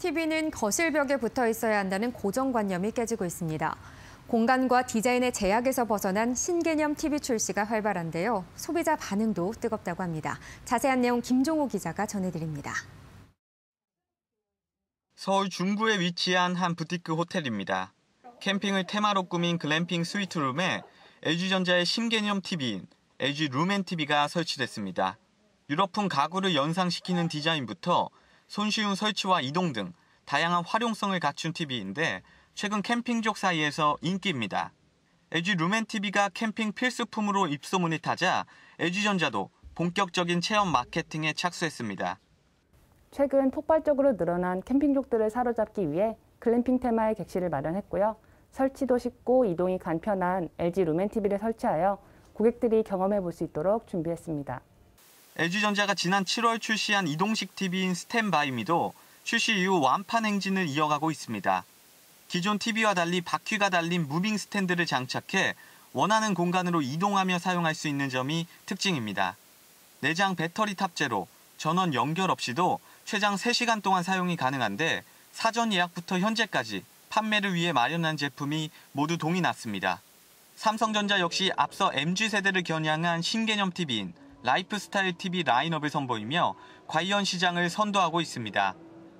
TV는 거실벽에 붙어 있어야 한다는 고정관념이 깨지고 있습니다. 공간과 디자인의 제약에서 벗어난 신개념 TV 출시가 활발한데요. 소비자 반응도 뜨겁다고 합니다. 자세한 내용 김종호 기자가 전해드립니다. 서울 중구에 위치한 한 부티크 호텔입니다. 캠핑을 테마로 꾸민 글램핑 스위트룸에 LG전자의 신개념 TV인 LG 루멘 t v 가 설치됐습니다. 유럽풍 가구를 연상시키는 디자인부터 손쉬운 설치와 이동 등 다양한 활용성을 갖춘 TV인데 최근 캠핑족 사이에서 인기입니다. LG 루멘 TV가 캠핑 필수품으로 입소문이 타자 LG전자도 본격적인 체험 마케팅에 착수했습니다. 최근 폭발적으로 늘어난 캠핑족들을 사로잡기 위해 글램핑 테마의 객실을 마련했고요. 설치도 쉽고 이동이 간편한 LG 루멘 TV를 설치하여 고객들이 경험해 볼 수 있도록 준비했습니다. LG전자가 지난 7월 출시한 이동식 TV인 스탠바이미도 출시 이후 완판 행진을 이어가고 있습니다. 기존 TV와 달리 바퀴가 달린 무빙 스탠드를 장착해 원하는 공간으로 이동하며 사용할 수 있는 점이 특징입니다. 내장 배터리 탑재로 전원 연결 없이도 최장 3시간 동안 사용이 가능한데 사전 예약부터 현재까지 판매를 위해 마련한 제품이 모두 동이 났습니다. 삼성전자 역시 앞서 MG세대를 겨냥한 신개념 TV인 라이프스타일 TV 라인업을 선보이며 관련 시장을 선도하고 있습니다.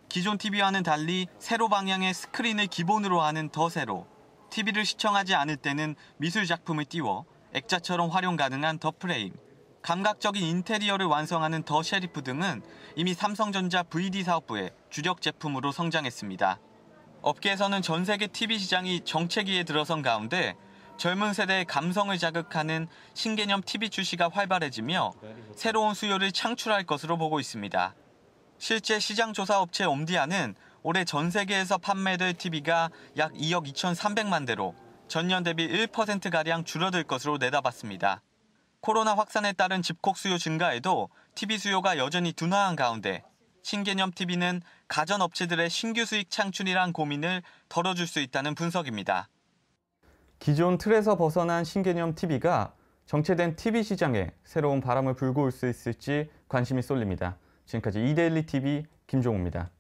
기존 TV와는 달리 세로 방향의 스크린을 기본으로 하는 더 세로, TV를 시청하지 않을 때는 미술 작품을 띄워 액자처럼 활용 가능한 더 프레임, 감각적인 인테리어를 완성하는 더 셰리프 등은 이미 삼성전자 VD 사업부의 주력 제품으로 성장했습니다. 업계에서는 전 세계 TV 시장이 정체기에 들어선 가운데 젊은 세대의 감성을 자극하는 신개념 TV 출시가 활발해지며 새로운 수요를 창출할 것으로 보고 있습니다. 실제 시장 조사 업체 옴디아는 올해 전 세계에서 판매될 TV가 약 2억 2,300만 대로 전년 대비 1%가량 줄어들 것으로 내다봤습니다. 코로나 확산에 따른 집콕 수요 증가에도 TV 수요가 여전히 둔화한 가운데 신개념 TV는 가전업체들의 신규 수익 창출이란 고민을 덜어줄 수 있다는 분석입니다. 기존 틀에서 벗어난 신개념 TV가 정체된 TV 시장에 새로운 바람을 불고 올 수 있을지 관심이 쏠립니다. 지금까지 이데일리 TV 김종우입니다.